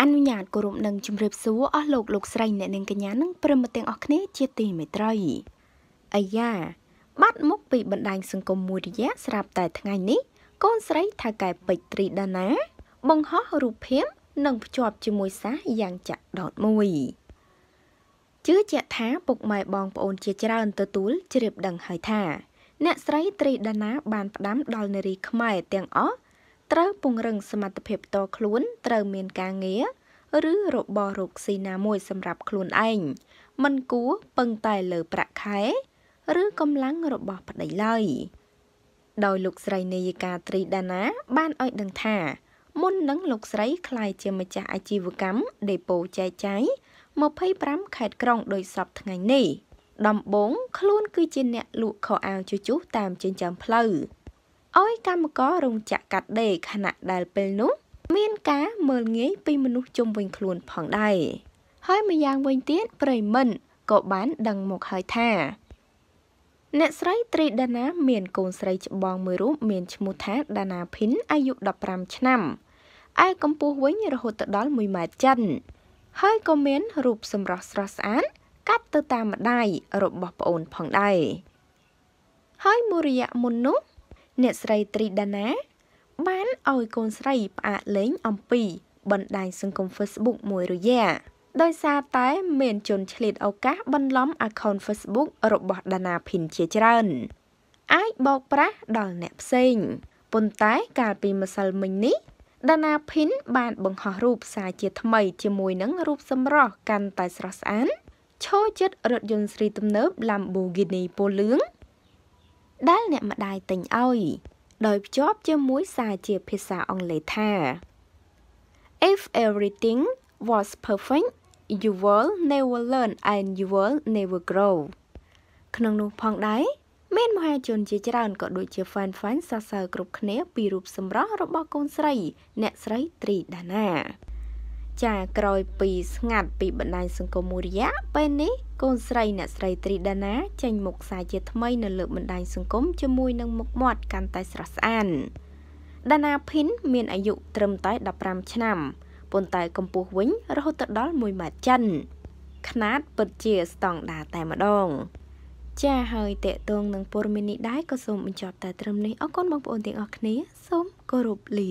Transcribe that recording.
អនុញ្ញាតគោរពនិងជម្រាបសួរអស់លោកលោកស្រីអ្នកនាងកញ្ញានិងប្រិមត្តទាំងអស់គ្នាជាទីមេត្រីអាយ៉ាបាត់មុខពីបណ្ដាញសង្គមមួយរយៈស្រាប់តែថ្ងៃនេះ កូនស្រីថៅកែពេជ្រត្រីដាណា បង្ហោះរូបភាពនិងភ្ជាប់ជាមួយសាសយ៉ាងចាក់ដោតមួយជឿជាក់ថាពុកម៉ែបងប្អូនជាច្រើនទទួលជ្រាបដឹងហើយថា អ្នកស្រីត្រីដាណាបានផ្ដាំដល់នារីខ្មែរទាំងអស់ត្រូវពង្រឹងសមត្ថភាពផ្ទាល់ខ្លួនត្រូវមានការងារឬរបររកស៊ីណាមួយសម្រាប់ខ្លួនឯងមិនគួរពឹងតែលើប្រាក់ខែ ឬកម្លាំងរបស់ប្តីឡើយដោយលោកស្រីនាយិកាត្រីដាណា បានឲ្យដឹងថា មុននឹងលោកស្រីក្លាយជាម្ចាស់អាជីវកម្មដេប៉ូចែកចាយ25ខេត្តក្រុង ដោយសពថ្ងៃនេះ ដំបងខ្លួន គឺជាអ្នក លក់ខោអាវជជុះតាមចិញ្ចើមផ្លូវឲ្យកម្មកររោងចក្រកាត់ដេរខណៈដែលពេលនោះ មានការមើលងាយពីមនុស្សជុំវិញខ្លួនផងដែរហើយម្យ៉ាងវិញទៀតប្រិមិនក៏បាន ដឹងមកហើយថាអ្នកស្រីត្រីដាណាមានកូនស្រីច្បងមួយរូប មានឈ្មោះថាដាណាភិនអាយុ15ឆ្នាំឯកម្ពស់វិញរហូតដល់1ម៉ែត្រចិនហើយក៏មានរូបសម្រស់ស្រស់ស្អាតកាត់ទៅតាមម្ដាយរបស់ប្អូនផងដែរហើយមួយរយៈមុននោះអ្នកស្រីទ្រីដាណា បានឲ្យកូនស្រីផ្អាកលេងអំពីបណ្ដាញសង្គម Facebook មួយរយៈដោយសារតែមាន ជនឆ្លៀតឱកាសបន្លំ account Facebook របស់ដាណាភិនជាច្រើនអាចបោកប្រាស់ដល់អ្នកផ្សេងប៉ុន្តែកាលពីម្សិលមិញនេះ ដាណាភិនបានបង្ហោះរូបសារជាថ្មី ជាមួយនឹងរូបសម្រស់កាន់តែស្រស់ស្អាតឈរជិតរថយន្តស្រីទំនើប Lamborghini ពណ៌លឿងដែលអ្នកម្ដាយទិញឲ្យ ដោយភ្ជាប់ជាមួយសារជាភាសាអង់គ្លេសថា If everything was perfect you will never learn and you will never grow ក្នុងនោះផងដែរមានមហាជនជាច្រើនក៏ដូចជា fan fan សរសើរគ្រប់គ្នាពីរូបសម្រស់របស់កូនស្រី អ្នកស្រីត្រីដាណាចាក្រោយពីស្ងាត់ពីបណ្ដាញសង្គមមួយរយៈពេលនេះកូនស្រីអ្នកស្រីទ្រីដាណាចេញមុខសារជាថ្មីនៅលើបណ្ដាញសង្គមជាមួយនឹងមុខមាត់កាន់តែស្រស់ស្អាតដាណាភិនមានអាយុត្រឹមតែ15ឆ្នាំប៉ុន្តែកម្ពស់វិញរហូតដល់1ម៉ែត្រចិនຂណាតពិតជាស្តង់ដារតែម្ដងចាហើយតេតងនឹងព័ត៌មាននេះដែរក៏សូមបញ្ចប់តែត្រឹមនេះអរគុណបងប្អូនទាំងអស់គ្នាសូមគោរពលា